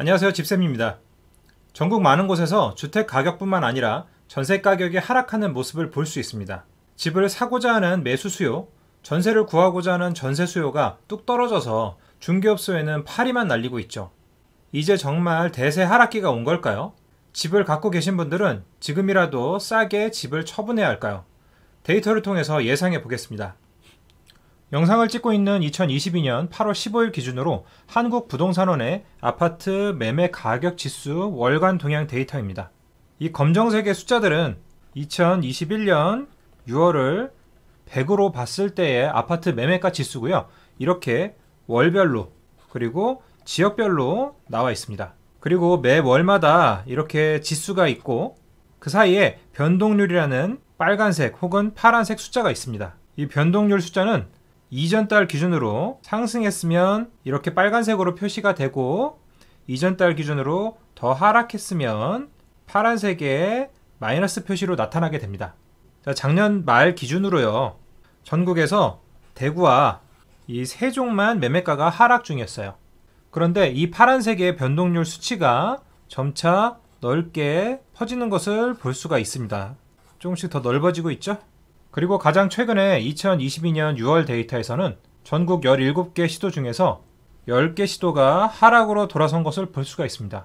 안녕하세요. 집쌤입니다. 전국 많은 곳에서 주택 가격뿐만 아니라 전세 가격이 하락하는 모습을 볼 수 있습니다. 집을 사고자 하는 매수 수요, 전세를 구하고자 하는 전세 수요가 뚝 떨어져서 중개업소에는 파리만 날리고 있죠. 이제 정말 대세 하락기가 온 걸까요? 집을 갖고 계신 분들은 지금이라도 싸게 집을 처분해야 할까요? 데이터를 통해서 예상해 보겠습니다. 영상을 찍고 있는 2022년 8월 15일 기준으로 한국 부동산원의 아파트 매매 가격 지수 월간 동향 데이터입니다. 이 검정색의 숫자들은 2021년 6월을 100으로 봤을 때의 아파트 매매가 지수고요. 이렇게 월별로 그리고 지역별로 나와 있습니다. 그리고 매 월마다 이렇게 지수가 있고 그 사이에 변동률이라는 빨간색 혹은 파란색 숫자가 있습니다. 이 변동률 숫자는 이전 달 기준으로 상승했으면 이렇게 빨간색으로 표시가 되고 이전 달 기준으로 더 하락했으면 파란색에 마이너스 표시로 나타나게 됩니다. 자, 작년 말 기준으로요. 전국에서 대구와 이 세 종만 매매가가 하락 중이었어요. 그런데 이 파란색의 변동률 수치가 점차 넓게 퍼지는 것을 볼 수가 있습니다. 조금씩 더 넓어지고 있죠? 그리고 가장 최근에 2022년 6월 데이터에서는 전국 17개 시도 중에서 10개 시도가 하락으로 돌아선 것을 볼 수가 있습니다.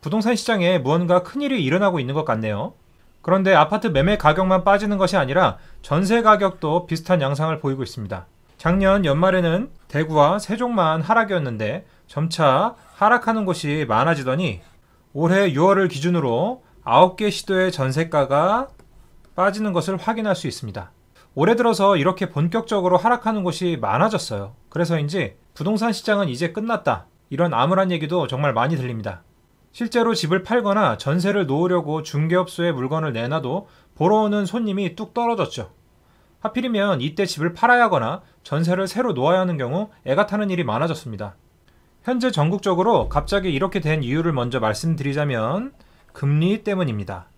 부동산 시장에 무언가 큰일이 일어나고 있는 것 같네요. 그런데 아파트 매매 가격만 빠지는 것이 아니라 전세 가격도 비슷한 양상을 보이고 있습니다. 작년 연말에는 대구와 세종만 하락이었는데 점차 하락하는 곳이 많아지더니 올해 6월을 기준으로 9개 시도의 전세가가 빠지는 것을 확인할 수 있습니다. 올해 들어서 이렇게 본격적으로 하락하는 곳이 많아졌어요. 그래서인지 부동산 시장은 이제 끝났다. 이런 암울한 얘기도 정말 많이 들립니다. 실제로 집을 팔거나 전세를 놓으려고 중개업소에 물건을 내놔도 보러 오는 손님이 뚝 떨어졌죠. 하필이면 이때 집을 팔아야 하거나 전세를 새로 놓아야 하는 경우 애가 타는 일이 많아졌습니다. 현재 전국적으로 갑자기 이렇게 된 이유를 먼저 말씀드리자면 금리 때문입니다.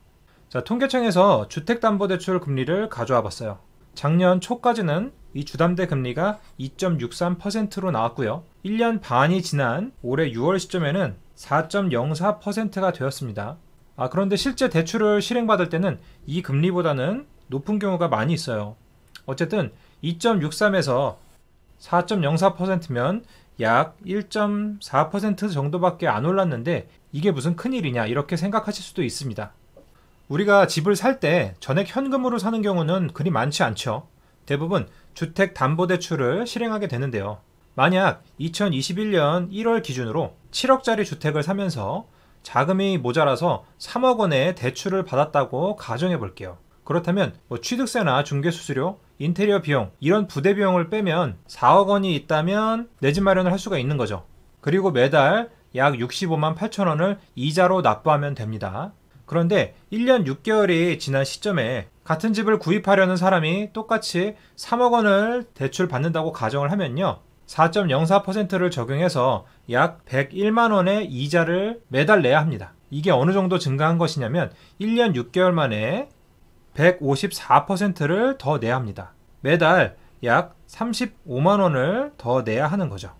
자, 통계청에서 주택담보대출 금리를 가져와 봤어요. 작년 초까지는 이 주담대 금리가 2.63%로 나왔고요. 1년 반이 지난 올해 6월 시점에는 4.04%가 되었습니다. 아, 그런데 실제 대출을 실행받을 때는 이 금리보다는 높은 경우가 많이 있어요. 어쨌든 2.63에서 4.04%면 약 1.4% 정도밖에 안 올랐는데 이게 무슨 큰일이냐 이렇게 생각하실 수도 있습니다. 우리가 집을 살 때 전액 현금으로 사는 경우는 그리 많지 않죠. 대부분 주택담보대출을 실행하게 되는데요. 만약 2021년 1월 기준으로 7억짜리 주택을 사면서 자금이 모자라서 3억 원의 대출을 받았다고 가정해 볼게요. 그렇다면 뭐 취득세나 중개수수료, 인테리어 비용 이런 부대 비용을 빼면 4억 원이 있다면 내 집 마련을 할 수가 있는 거죠. 그리고 매달 약 65만 8천 원을 이자로 납부하면 됩니다. 그런데 1년 6개월이 지난 시점에 같은 집을 구입하려는 사람이 똑같이 3억 원을 대출 받는다고 가정을 하면요. 4.04%를 적용해서 약 101만 원의 이자를 매달 내야 합니다. 이게 어느 정도 증가한 것이냐면 1년 6개월 만에 154%를 더 내야 합니다. 매달 약 35만 원을 더 내야 하는 거죠.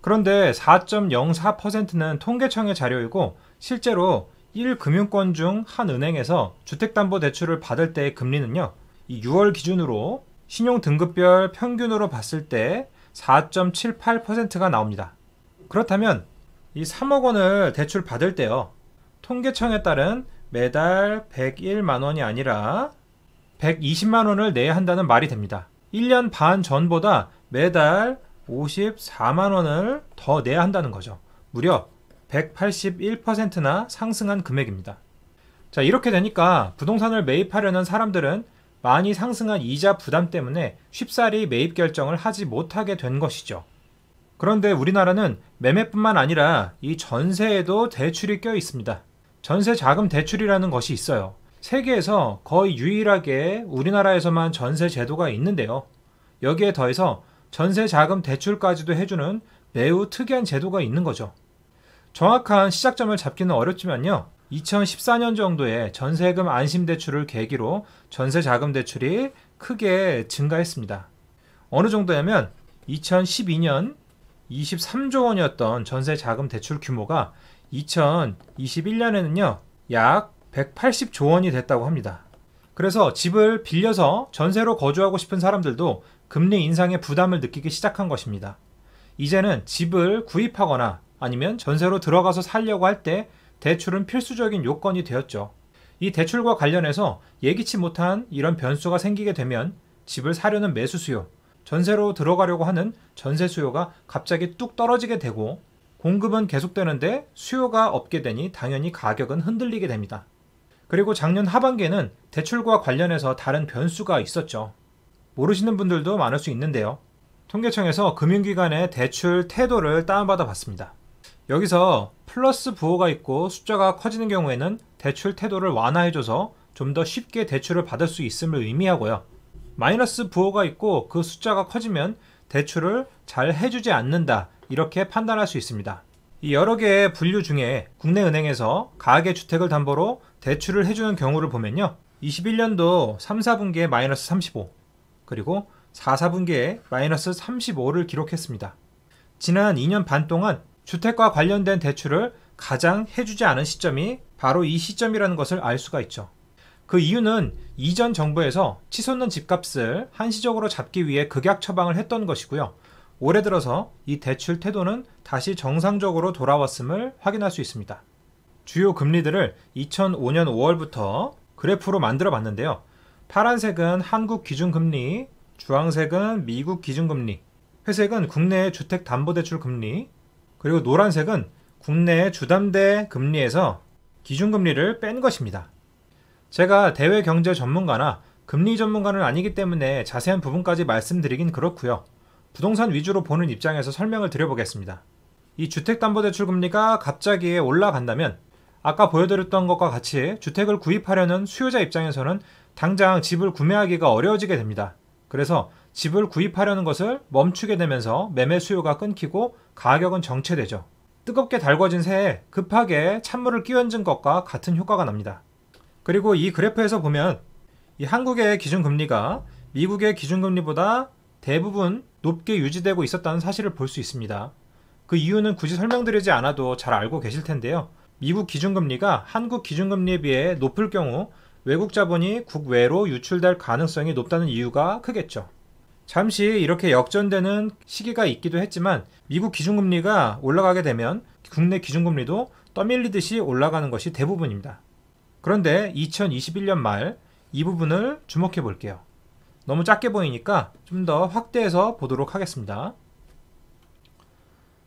그런데 4.04%는 통계청의 자료이고 실제로 1금융권 중 한 은행에서 주택담보대출을 받을 때의 금리는요. 이 6월 기준으로 신용등급별 평균으로 봤을 때 4.78%가 나옵니다. 그렇다면 이 3억 원을 대출 받을 때요. 통계청에 따른 매달 101만 원이 아니라 120만 원을 내야 한다는 말이 됩니다. 1년 반 전보다 매달 54만 원을 더 내야 한다는 거죠. 무려 181%나 상승한 금액입니다. 자, 이렇게 되니까 부동산을 매입하려는 사람들은 많이 상승한 이자 부담 때문에 쉽사리 매입 결정을 하지 못하게 된 것이죠. 그런데 우리나라는 매매뿐만 아니라 이 전세에도 대출이 껴 있습니다. 전세 자금 대출이라는 것이 있어요. 세계에서 거의 유일하게 우리나라에서만 전세 제도가 있는데요. 여기에 더해서 전세 자금 대출까지도 해주는 매우 특이한 제도가 있는 거죠. 정확한 시작점을 잡기는 어렵지만요. 2014년 정도에 전세금 안심대출을 계기로 전세자금대출이 크게 증가했습니다. 어느 정도냐면 2012년 23조 원이었던 전세자금대출 규모가 2021년에는요, 약 180조 원이 됐다고 합니다. 그래서 집을 빌려서 전세로 거주하고 싶은 사람들도 금리 인상의 부담을 느끼기 시작한 것입니다. 이제는 집을 구입하거나 아니면 전세로 들어가서 살려고 할 때 대출은 필수적인 요건이 되었죠. 이 대출과 관련해서 예기치 못한 이런 변수가 생기게 되면 집을 사려는 매수 수요, 전세로 들어가려고 하는 전세 수요가 갑자기 뚝 떨어지게 되고 공급은 계속되는데 수요가 없게 되니 당연히 가격은 흔들리게 됩니다. 그리고 작년 하반기에는 대출과 관련해서 다른 변수가 있었죠. 모르시는 분들도 많을 수 있는데요. 통계청에서 금융기관의 대출 태도를 다운받아 봤습니다. 여기서 플러스 부호가 있고 숫자가 커지는 경우에는 대출 태도를 완화해줘서 좀 더 쉽게 대출을 받을 수 있음을 의미하고요. 마이너스 부호가 있고 그 숫자가 커지면 대출을 잘 해주지 않는다 이렇게 판단할 수 있습니다. 이 여러 개의 분류 중에 국내 은행에서 가계 주택을 담보로 대출을 해주는 경우를 보면요. 21년도 3, 4분기에 마이너스 35, 그리고 4, 4분기에 마이너스 35를 기록했습니다. 지난 2년 반 동안 주택과 관련된 대출을 가장 해주지 않은 시점이 바로 이 시점이라는 것을 알 수가 있죠. 그 이유는 이전 정부에서 치솟는 집값을 한시적으로 잡기 위해 극약 처방을 했던 것이고요. 올해 들어서 이 대출 태도는 다시 정상적으로 돌아왔음을 확인할 수 있습니다. 주요 금리들을 2005년 5월부터 그래프로 만들어 봤는데요. 파란색은 한국 기준금리, 주황색은 미국 기준금리, 회색은 국내의 주택담보대출금리, 그리고 노란색은 국내 주담대 금리에서 기준금리를 뺀 것입니다. 제가 대외 경제 전문가나 금리 전문가는 아니기 때문에 자세한 부분까지 말씀드리긴 그렇고요. 부동산 위주로 보는 입장에서 설명을 드려보겠습니다. 이 주택담보대출 금리가 갑자기 올라간다면 아까 보여드렸던 것과 같이 주택을 구입하려는 수요자 입장에서는 당장 집을 구매하기가 어려워지게 됩니다. 그래서 집을 구입하려는 것을 멈추게 되면서 매매 수요가 끊기고 가격은 정체되죠. 뜨겁게 달궈진 새에 급하게 찬물을 끼얹은 것과 같은 효과가 납니다. 그리고 이 그래프에서 보면 이 한국의 기준금리가 미국의 기준금리보다 대부분 높게 유지되고 있었다는 사실을 볼 수 있습니다. 그 이유는 굳이 설명드리지 않아도 잘 알고 계실 텐데요. 미국 기준금리가 한국 기준금리에 비해 높을 경우 외국 자본이 국외로 유출될 가능성이 높다는 이유가 크겠죠. 잠시 이렇게 역전되는 시기가 있기도 했지만 미국 기준금리가 올라가게 되면 국내 기준금리도 떠밀리듯이 올라가는 것이 대부분입니다. 그런데 2021년 말 이 부분을 주목해 볼게요. 너무 작게 보이니까 좀 더 확대해서 보도록 하겠습니다.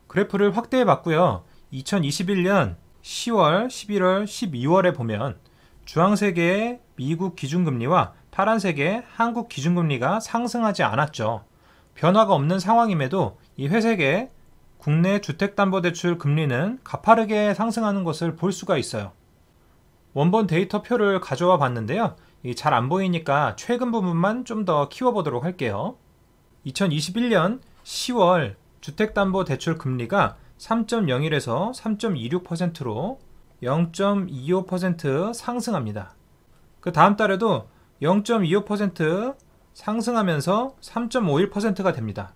그래프를 확대해 봤고요. 2021년 10월, 11월, 12월에 보면 주황색의 미국 기준금리와 파란색의 한국 기준금리가 상승하지 않았죠. 변화가 없는 상황임에도 이 회색의 국내 주택담보대출 금리는 가파르게 상승하는 것을 볼 수가 있어요. 원본 데이터표를 가져와 봤는데요. 잘안 보이니까 최근 부분만 좀 더 키워보도록 할게요. 2021년 10월 주택담보대출 금리가 3.01에서 3.26%로 0.25% 상승합니다. 그 다음 달에도 0.25% 상승하면서 3.51%가 됩니다.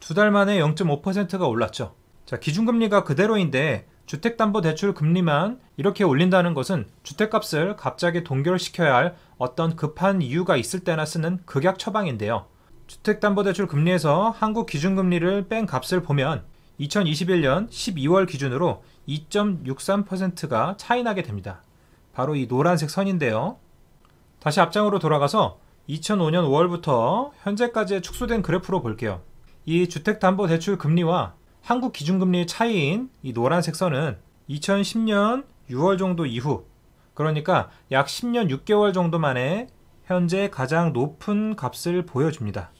두 달 만에 0.5%가 올랐죠. 자, 기준금리가 그대로인데 주택담보대출 금리만 이렇게 올린다는 것은 주택값을 갑자기 동결시켜야 할 어떤 급한 이유가 있을 때나 쓰는 극약 처방인데요. 주택담보대출 금리에서 한국 기준금리를 뺀 값을 보면 2021년 12월 기준으로 2.63%가 차이나게 됩니다. 바로 이 노란색 선인데요. 다시 앞장으로 돌아가서 2005년 5월부터 현재까지의 축소된 그래프로 볼게요. 이 주택담보대출 금리와 한국 기준금리의 차이인 이 노란색 선은 2010년 6월 정도 이후 그러니까 약 10년 6개월 정도 만에 현재 가장 높은 값을 보여줍니다.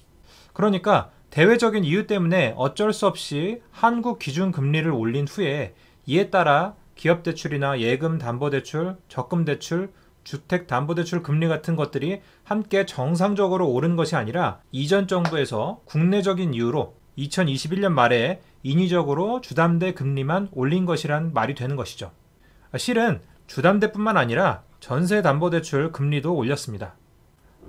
그러니까 대외적인 이유 때문에 어쩔 수 없이 한국 기준 금리를 올린 후에 이에 따라 기업 대출이나 예금 담보 대출, 적금 대출, 주택담보대출 금리 같은 것들이 함께 정상적으로 오른 것이 아니라 이전 정부에서 국내적인 이유로 2021년 말에 인위적으로 주담대 금리만 올린 것이란 말이 되는 것이죠. 실은 주담대뿐만 아니라 전세담보대출 금리도 올렸습니다.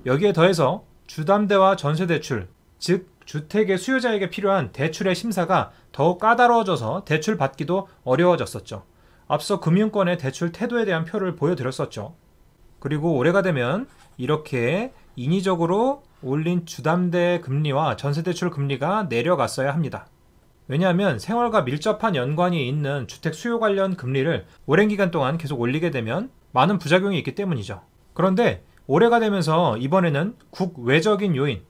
여기에 더해서 주담대와 전세대출, 즉 주택의 수요자에게 필요한 대출의 심사가 더욱 까다로워져서 대출 받기도 어려워졌었죠. 앞서 금융권의 대출 태도에 대한 표를 보여드렸었죠. 그리고 올해가 되면 이렇게 인위적으로 올린 주담대 금리와 전세대출 금리가 내려갔어야 합니다. 왜냐하면 생활과 밀접한 연관이 있는 주택 수요 관련 금리를 오랜 기간 동안 계속 올리게 되면 많은 부작용이 있기 때문이죠. 그런데 올해가 되면서 이번에는 국외적인 요인,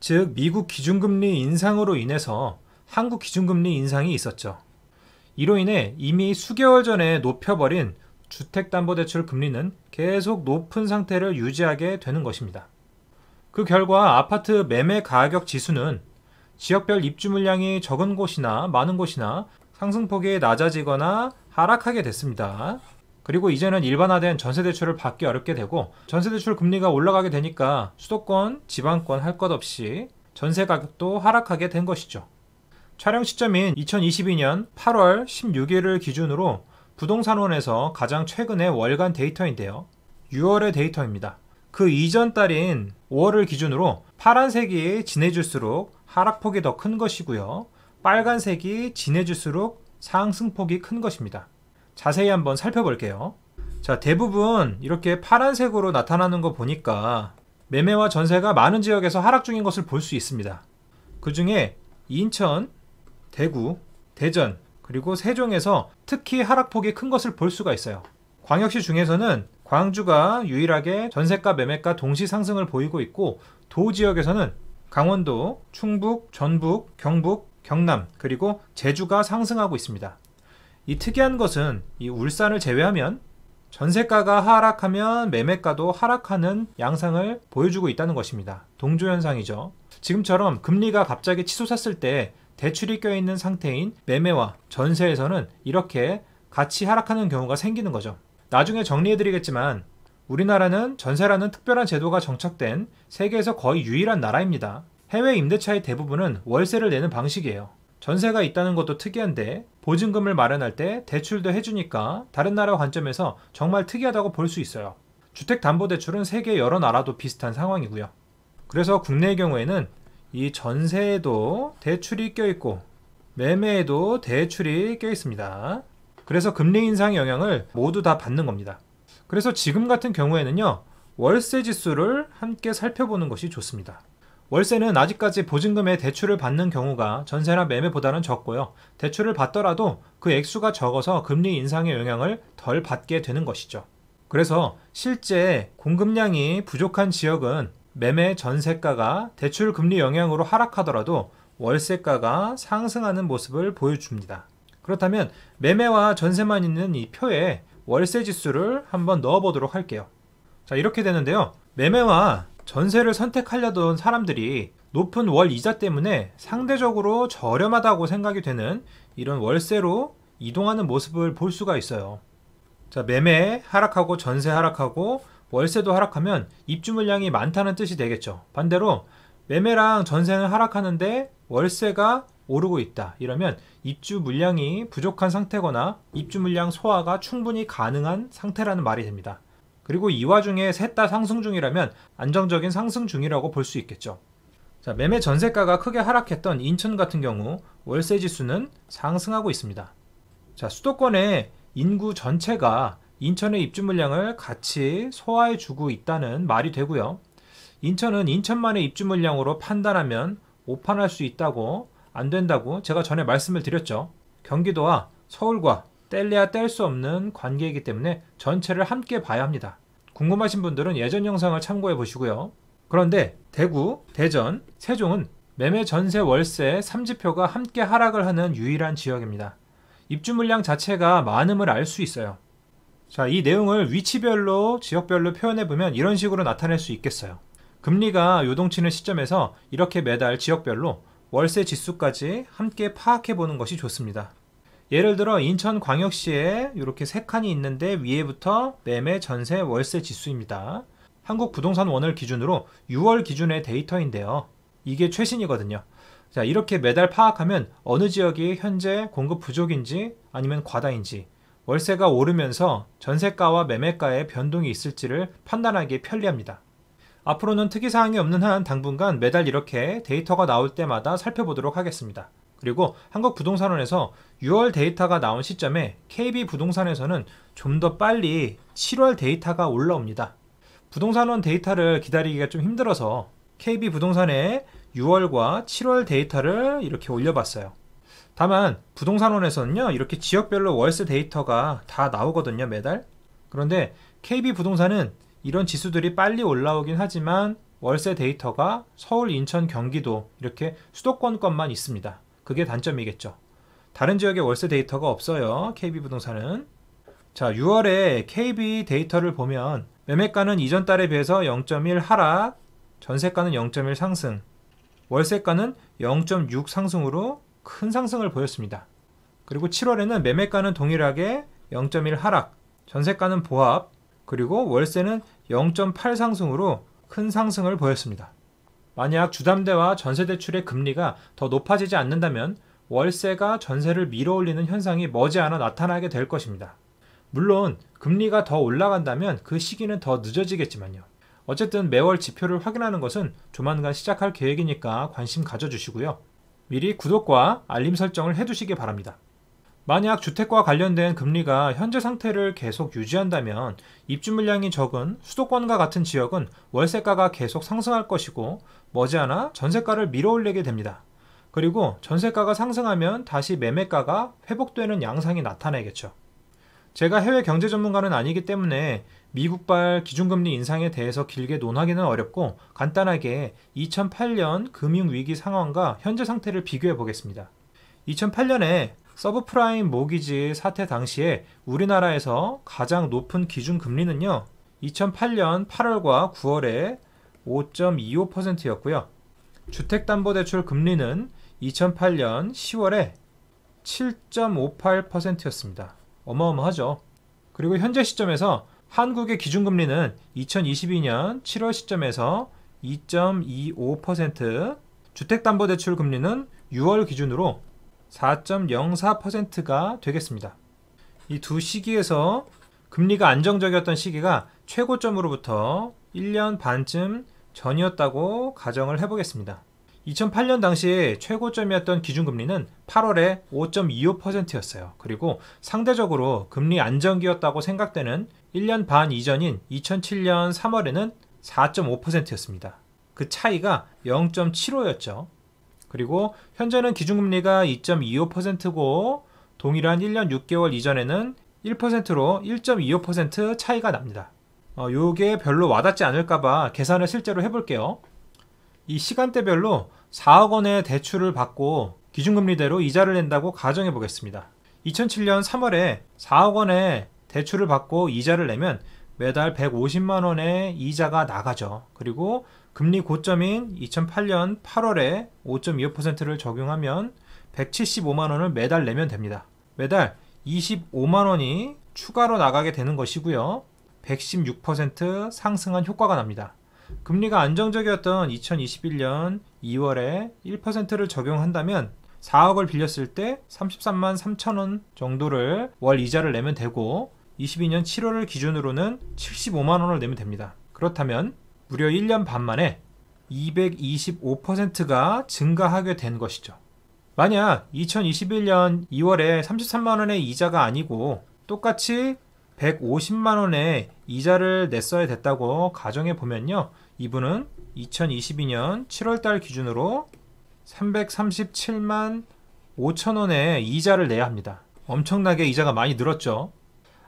즉 미국 기준금리 인상으로 인해서 한국 기준금리 인상이 있었죠. 이로 인해 이미 수개월 전에 높여버린 주택담보대출 금리는 계속 높은 상태를 유지하게 되는 것입니다. 그 결과 아파트 매매 가격 지수는 지역별 입주 물량이 적은 곳이나 많은 곳이나 상승폭이 낮아지거나 하락하게 됐습니다. 그리고 이제는 일반화된 전세대출을 받기 어렵게 되고 전세대출 금리가 올라가게 되니까 수도권, 지방권 할 것 없이 전세 가격도 하락하게 된 것이죠. 촬영 시점인 2022년 8월 16일을 기준으로 부동산원에서 가장 최근의 월간 데이터인데요. 6월의 데이터입니다. 그 이전 달인 5월을 기준으로 파란색이 진해질수록 하락폭이 더 큰 것이고요. 빨간색이 진해질수록 상승폭이 큰 것입니다. 자세히 한번 살펴볼게요. 자, 대부분 이렇게 파란색으로 나타나는 거 보니까 매매와 전세가 많은 지역에서 하락 중인 것을 볼 수 있습니다. 그 중에 인천, 대구, 대전, 그리고 세종에서 특히 하락폭이 큰 것을 볼 수가 있어요. 광역시 중에서는 광주가 유일하게 전세가 매매가 동시 상승을 보이고 있고 도 지역에서는 강원도, 충북, 전북, 경북, 경남, 그리고 제주가 상승하고 있습니다. 이 특이한 것은 이 울산을 제외하면 전세가가 하락하면 매매가도 하락하는 양상을 보여주고 있다는 것입니다. 동조 현상이죠. 지금처럼 금리가 갑자기 치솟았을 때 대출이 껴있는 상태인 매매와 전세에서는 이렇게 같이 하락하는 경우가 생기는 거죠. 나중에 정리해드리겠지만 우리나라는 전세라는 특별한 제도가 정착된 세계에서 거의 유일한 나라입니다. 해외 임대차의 대부분은 월세를 내는 방식이에요. 전세가 있다는 것도 특이한데 보증금을 마련할 때 대출도 해주니까 다른 나라 관점에서 정말 특이하다고 볼 수 있어요. 주택담보대출은 세계 여러 나라도 비슷한 상황이고요. 그래서 국내의 경우에는 이 전세에도 대출이 껴있고 매매에도 대출이 껴있습니다. 그래서 금리 인상 영향을 모두 다 받는 겁니다. 그래서 지금 같은 경우에는요. 월세 지수를 함께 살펴보는 것이 좋습니다. 월세는 아직까지 보증금의 대출을 받는 경우가 전세나 매매보다는 적고요. 대출을 받더라도 그 액수가 적어서 금리 인상의 영향을 덜 받게 되는 것이죠. 그래서 실제 공급량이 부족한 지역은 매매 전세가가 대출 금리 영향으로 하락하더라도 월세가가 상승하는 모습을 보여줍니다. 그렇다면 매매와 전세만 있는 이 표에 월세 지수를 한번 넣어보도록 할게요. 자 이렇게 되는데요. 매매와 전세를 선택하려던 사람들이 높은 월 이자 때문에 상대적으로 저렴하다고 생각이 되는 이런 월세로 이동하는 모습을 볼 수가 있어요. 자 매매 하락하고 전세 하락하고 월세도 하락하면 입주 물량이 많다는 뜻이 되겠죠. 반대로 매매랑 전세는 하락하는데 월세가 오르고 있다. 이러면 입주 물량이 부족한 상태거나 입주 물량 소화가 충분히 가능한 상태라는 말이 됩니다. 그리고 이 와중에 셋 다 상승 중이라면 안정적인 상승 중이라고 볼 수 있겠죠. 자, 매매 전세가가 크게 하락했던 인천 같은 경우 월세 지수는 상승하고 있습니다. 자, 수도권의 인구 전체가 인천의 입주 물량을 같이 소화해 주고 있다는 말이 되고요. 인천은 인천만의 입주 물량으로 판단하면 오판할 수 있다고 안 된다고 제가 전에 말씀을 드렸죠. 경기도와 서울과 뗄래야 뗄 수 없는 관계이기 때문에 전체를 함께 봐야 합니다. 궁금하신 분들은 예전 영상을 참고해 보시고요. 그런데 대구, 대전, 세종은 매매 전세 월세 3지표가 함께 하락을 하는 유일한 지역입니다. 입주 물량 자체가 많음을 알 수 있어요. 자, 이 내용을 위치별로 지역별로 표현해 보면 이런 식으로 나타낼 수 있겠어요. 금리가 요동치는 시점에서 이렇게 매달 지역별로 월세 지수까지 함께 파악해 보는 것이 좋습니다. 예를 들어 인천광역시에 이렇게 세 칸이 있는데 위에부터 매매 전세 월세 지수입니다. 한국 부동산 원을 기준으로 6월 기준의 데이터인데요. 이게 최신이거든요. 자, 이렇게 매달 파악하면 어느 지역이 현재 공급 부족인지 아니면 과다인지 월세가 오르면서 전세가와 매매가의 변동이 있을지를 판단하기 편리합니다. 앞으로는 특이사항이 없는 한 당분간 매달 이렇게 데이터가 나올 때마다 살펴보도록 하겠습니다. 그리고 한국부동산원에서 6월 데이터가 나온 시점에 KB부동산에서는 좀 더 빨리 7월 데이터가 올라옵니다. 부동산원 데이터를 기다리기가 좀 힘들어서 KB부동산에 6월과 7월 데이터를 이렇게 올려봤어요. 다만 부동산원에서는요 이렇게 지역별로 월세 데이터가 다 나오거든요 매달 그런데 KB 부동산은 이런 지수들이 빨리 올라오긴 하지만 월세 데이터가 서울, 인천, 경기도 이렇게 수도권것만 있습니다 그게 단점이겠죠 다른 지역에 월세 데이터가 없어요 KB 부동산은 자 6월에 KB 데이터를 보면 매매가는 이전 달에 비해서 0.1 하락 전세가는 0.1 상승 월세가는 0.6 상승으로 큰 상승을 보였습니다. 그리고 7월에는 매매가는 동일하게 0.1 하락, 전세가는 보합, 그리고 월세는 0.8 상승으로 큰 상승을 보였습니다. 만약 주담대와 전세대출의 금리가 더 높아지지 않는다면 월세가 전세를 밀어올리는 현상이 머지않아 나타나게 될 것입니다. 물론 금리가 더 올라간다면 그 시기는 더 늦어지겠지만요. 어쨌든 매월 지표를 확인하는 것은 조만간 시작할 계획이니까 관심 가져주시고요. 미리 구독과 알림 설정을 해두시기 바랍니다. 만약 주택과 관련된 금리가 현재 상태를 계속 유지한다면 입주 물량이 적은 수도권과 같은 지역은 월세가가 계속 상승할 것이고 머지않아 전세가를 밀어올리게 됩니다. 그리고 전세가가 상승하면 다시 매매가가 회복되는 양상이 나타나겠죠. 제가 해외 경제 전문가는 아니기 때문에 미국발 기준금리 인상에 대해서 길게 논하기는 어렵고 간단하게 2008년 금융위기 상황과 현재 상태를 비교해 보겠습니다. 2008년에 서브프라임 모기지 사태 당시에 우리나라에서 가장 높은 기준금리는요, 2008년 8월과 9월에 5.25%였고요. 주택담보대출 금리는 2008년 10월에 7.58%였습니다. 어마어마하죠. 그리고 현재 시점에서 한국의 기준금리는 2022년 7월 시점에서 2.25%, 주택담보대출 금리는 6월 기준으로 4.04%가 되겠습니다. 이 두 시기에서 금리가 안정적이었던 시기가 최고점으로부터 1년 반쯤 전이었다고 가정을 해보겠습니다. 2008년 당시에 최고점이었던 기준금리는 8월에 5.25%였어요. 그리고 상대적으로 금리 안정기였다고 생각되는 1년 반 이전인 2007년 3월에는 4.5%였습니다. 그 차이가 0.75였죠. 그리고 현재는 기준금리가 2.25%고 동일한 1년 6개월 이전에는 1%로 1.25% 차이가 납니다. 어, 요게 별로 와닿지 않을까봐 계산을 실제로 해볼게요. 이 시간대별로 4억 원의 대출을 받고 기준금리대로 이자를 낸다고 가정해 보겠습니다. 2007년 3월에 4억 원의 대출을 받고 이자를 내면 매달 150만 원의 이자가 나가죠. 그리고 금리 고점인 2008년 8월에 5.25%를 적용하면 175만 원을 매달 내면 됩니다. 매달 25만 원이 추가로 나가게 되는 것이고요. 116% 상승한 효과가 납니다. 금리가 안정적이었던 2021년 2월에 1%를 적용한다면 4억을 빌렸을 때 33만 3천 원 정도를 월 이자를 내면 되고 22년 7월을 기준으로는 75만 원을 내면 됩니다. 그렇다면 무려 1년 반 만에 225%가 증가하게 된 것이죠. 만약 2021년 2월에 33만 원의 이자가 아니고 똑같이 150만 원의 이자를 냈어야 됐다고 가정해 보면요. 이분은 2022년 7월달 기준으로 337만 5천 원의 이자를 내야 합니다. 엄청나게 이자가 많이 늘었죠.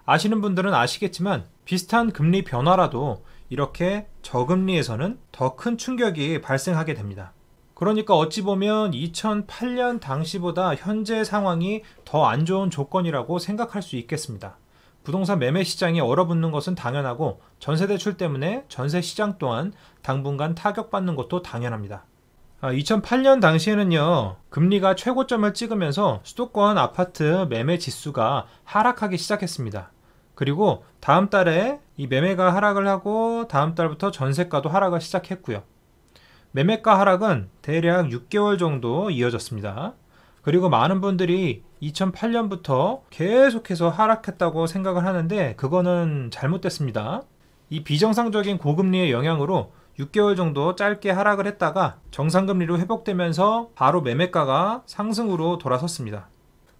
아시는 분들은 아시겠지만 비슷한 금리 변화라도 이렇게 저금리에서는 더 큰 충격이 발생하게 됩니다. 그러니까 어찌 보면 2008년 당시보다 현재 상황이 더 안 좋은 조건이라고 생각할 수 있겠습니다. 부동산 매매 시장이 얼어붙는 것은 당연하고 전세 대출 때문에 전세 시장 또한 당분간 타격받는 것도 당연합니다. 2008년 아, 당시에는요, 금리가 최고점을 찍으면서 수도권 아파트 매매 지수가 하락하기 시작했습니다. 그리고 다음 달에 이 매매가 하락을 하고 다음 달부터 전세가도 하락을 시작했고요. 매매가 하락은 대략 6개월 정도 이어졌습니다. 그리고 많은 분들이 2008년부터 계속해서 하락했다고 생각을 하는데 그거는 잘못됐습니다. 이 비정상적인 고금리의 영향으로 6개월 정도 짧게 하락을 했다가 정상금리로 회복되면서 바로 매매가가 상승으로 돌아섰습니다.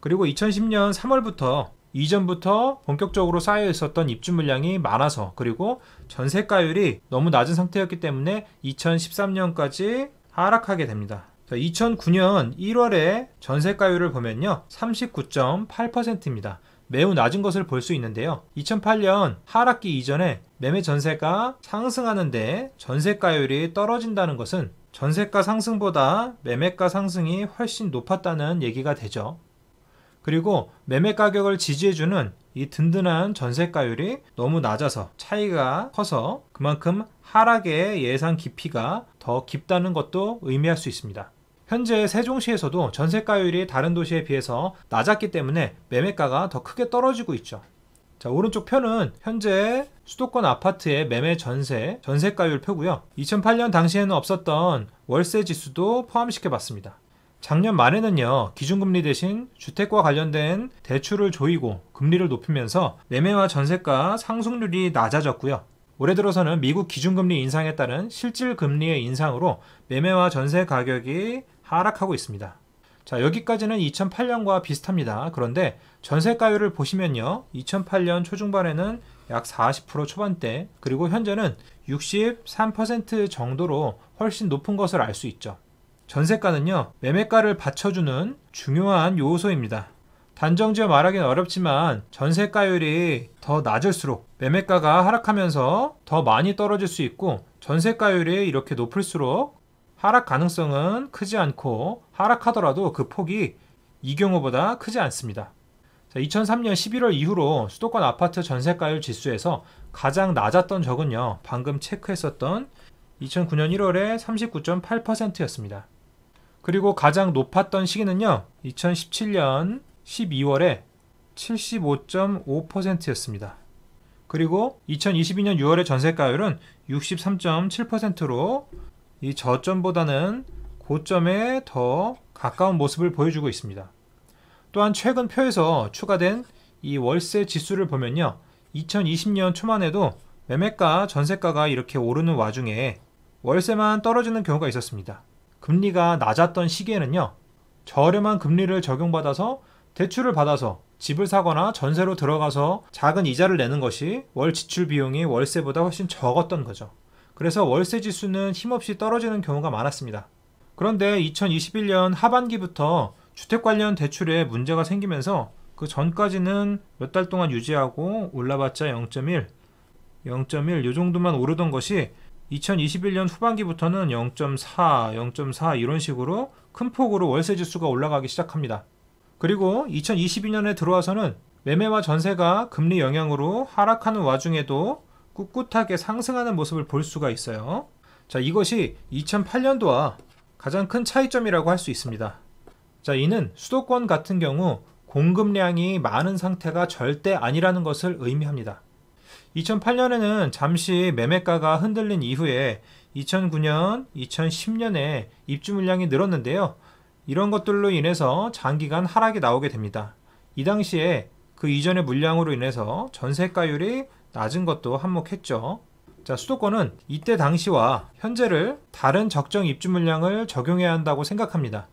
그리고 2010년 3월부터 이전부터 본격적으로 쌓여 있었던 입주 물량이 많아서 그리고 전세가율이 너무 낮은 상태였기 때문에 2013년까지 하락하게 됩니다. 자, 2009년 1월에 전세가율을 보면요. 39.8%입니다. 매우 낮은 것을 볼 수 있는데요. 2008년 하락기 이전에 매매 전세가 상승하는데 전세가율이 떨어진다는 것은 전세가 상승보다 매매가 상승이 훨씬 높았다는 얘기가 되죠. 그리고 매매 가격을 지지해주는 이 든든한 전세가율이 너무 낮아서 차이가 커서 그만큼 하락의 예상 깊이가 더 깊다는 것도 의미할 수 있습니다. 현재 세종시에서도 전세가율이 다른 도시에 비해서 낮았기 때문에 매매가가 더 크게 떨어지고 있죠. 자, 오른쪽 표는 현재 수도권 아파트의 매매 전세, 전세가율 표고요. 2008년 당시에는 없었던 월세 지수도 포함시켜 봤습니다. 작년 말에는요, 기준금리 대신 주택과 관련된 대출을 조이고 금리를 높이면서 매매와 전세가 상승률이 낮아졌고요. 올해 들어서는 미국 기준금리 인상에 따른 실질금리의 인상으로 매매와 전세 가격이 하락하고 있습니다. 자, 여기까지는 2008년과 비슷합니다. 그런데 전세가율을 보시면요. 2008년 초중반에는 약 40% 초반대, 그리고 현재는 63% 정도로 훨씬 높은 것을 알 수 있죠. 전세가는요, 매매가를 받쳐주는 중요한 요소입니다. 단정지어 말하기는 어렵지만 전세가율이 더 낮을수록 매매가가 하락하면서 더 많이 떨어질 수 있고 전세가율이 이렇게 높을수록 하락 가능성은 크지 않고 하락하더라도 그 폭이 이 경우보다 크지 않습니다. 2003년 11월 이후로 수도권 아파트 전세가율 지수에서 가장 낮았던 적은요, 방금 체크했었던 2009년 1월에 39.8%였습니다. 그리고 가장 높았던 시기는요, 2017년 12월에 75.5%였습니다. 그리고 2022년 6월의 전세가율은 63.7%로 이 저점보다는 고점에 더 가까운 모습을 보여주고 있습니다. 또한 최근 표에서 추가된 이 월세 지수를 보면요. 2020년 초만 해도 매매가, 전세가가 이렇게 오르는 와중에 월세만 떨어지는 경우가 있었습니다. 금리가 낮았던 시기에는요. 저렴한 금리를 적용받아서 대출을 받아서 집을 사거나 전세로 들어가서 작은 이자를 내는 것이 월 지출 비용이 월세보다 훨씬 적었던 거죠. 그래서 월세 지수는 힘없이 떨어지는 경우가 많았습니다. 그런데 2021년 하반기부터 주택 관련 대출에 문제가 생기면서 그 전까지는 몇 달 동안 유지하고 올라봤자 0.1, 0.1 요 정도만 오르던 것이 2021년 후반기부터는 0.4, 0.4 이런 식으로 큰 폭으로 월세 지수가 올라가기 시작합니다. 그리고 2022년에 들어와서는 매매와 전세가 금리 영향으로 하락하는 와중에도 꿋꿋하게 상승하는 모습을 볼 수가 있어요. 자, 이것이 2008년도와 가장 큰 차이점이라고 할 수 있습니다. 자, 이는 수도권 같은 경우 공급량이 많은 상태가 절대 아니라는 것을 의미합니다. 2008년에는 잠시 매매가가 흔들린 이후에 2009년, 2010년에 입주 물량이 늘었는데요. 이런 것들로 인해서 장기간 하락이 나오게 됩니다. 이 당시에 그 이전의 물량으로 인해서 전세가율이 낮은 것도 한몫했죠. 자, 수도권은 이때 당시와 현재를 다른 적정 입주 물량을 적용해야 한다고 생각합니다.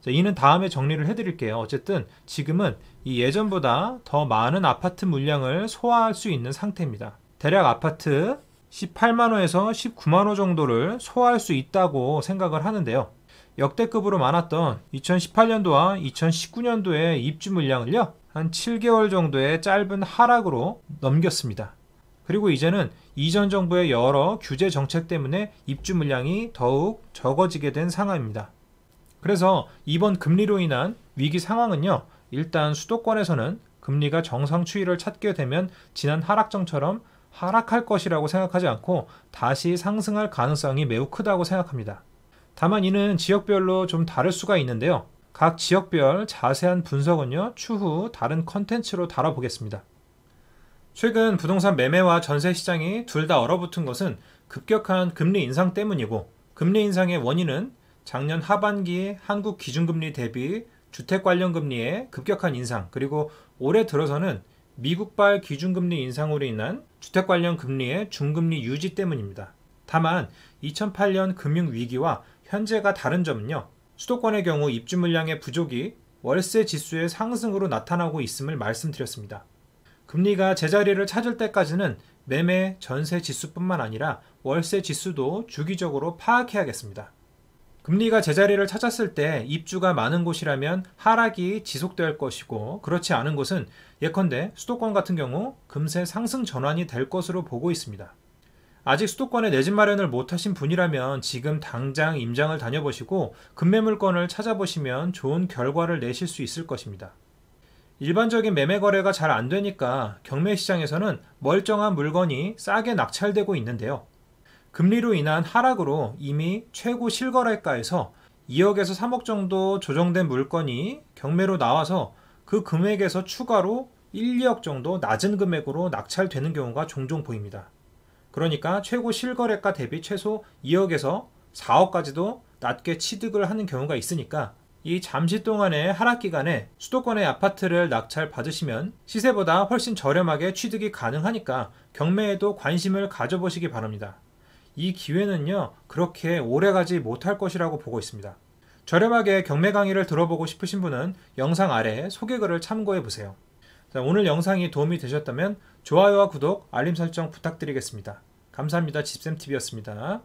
자, 이는 다음에 정리를 해드릴게요. 어쨌든 지금은 이 예전보다 더 많은 아파트 물량을 소화할 수 있는 상태입니다. 대략 아파트 1 8만원에서1 9만원 정도를 소화할 수 있다고 생각을 하는데요. 역대급으로 많았던 2018년도와 2019년도의 입주 물량을요, 한 7개월 정도의 짧은 하락으로 넘겼습니다. 그리고 이제는 이전 정부의 여러 규제 정책 때문에 입주 물량이 더욱 적어지게 된 상황입니다. 그래서 이번 금리로 인한 위기 상황은요. 일단 수도권에서는 금리가 정상 추이를 찾게 되면 지난 하락정처럼 하락할 것이라고 생각하지 않고 다시 상승할 가능성이 매우 크다고 생각합니다. 다만 이는 지역별로 좀 다를 수가 있는데요. 각 지역별 자세한 분석은요, 추후 다른 컨텐츠로 다뤄보겠습니다. 최근 부동산 매매와 전세 시장이 둘 다 얼어붙은 것은 급격한 금리 인상 때문이고 금리 인상의 원인은 작년 하반기 한국 기준금리 대비 주택 관련 금리의 급격한 인상 그리고 올해 들어서는 미국발 기준금리 인상으로 인한 주택 관련 금리의 중금리 유지 때문입니다. 다만 2008년 금융위기와 현재가 다른 점은요. 수도권의 경우 입주 물량의 부족이 월세 지수의 상승으로 나타나고 있음을 말씀드렸습니다. 금리가 제자리를 찾을 때까지는 매매 전세 지수뿐만 아니라 월세 지수도 주기적으로 파악해야겠습니다. 금리가 제자리를 찾았을 때 입주가 많은 곳이라면 하락이 지속될 것이고 그렇지 않은 곳은 예컨대 수도권 같은 경우 금세 상승 전환이 될 것으로 보고 있습니다. 아직 수도권에 내 집 마련을 못하신 분이라면 지금 당장 임장을 다녀보시고 급매물권을 찾아보시면 좋은 결과를 내실 수 있을 것입니다. 일반적인 매매 거래가 잘 안 되니까 경매 시장에서는 멀쩡한 물건이 싸게 낙찰되고 있는데요. 금리로 인한 하락으로 이미 최고 실거래가에서 2억에서 3억 정도 조정된 물건이 경매로 나와서 그 금액에서 추가로 1, 2억 정도 낮은 금액으로 낙찰되는 경우가 종종 보입니다. 그러니까 최고 실거래가 대비 최소 2억에서 4억까지도 낮게 취득을 하는 경우가 있으니까 이 잠시 동안의 하락 기간에 수도권의 아파트를 낙찰 받으시면 시세보다 훨씬 저렴하게 취득이 가능하니까 경매에도 관심을 가져보시기 바랍니다. 이 기회는요, 그렇게 오래가지 못할 것이라고 보고 있습니다. 저렴하게 경매 강의를 들어보고 싶으신 분은 영상 아래 소개글을 참고해 보세요. 자, 오늘 영상이 도움이 되셨다면 좋아요와 구독, 알림 설정 부탁드리겠습니다. 감사합니다. 집쌤TV였습니다.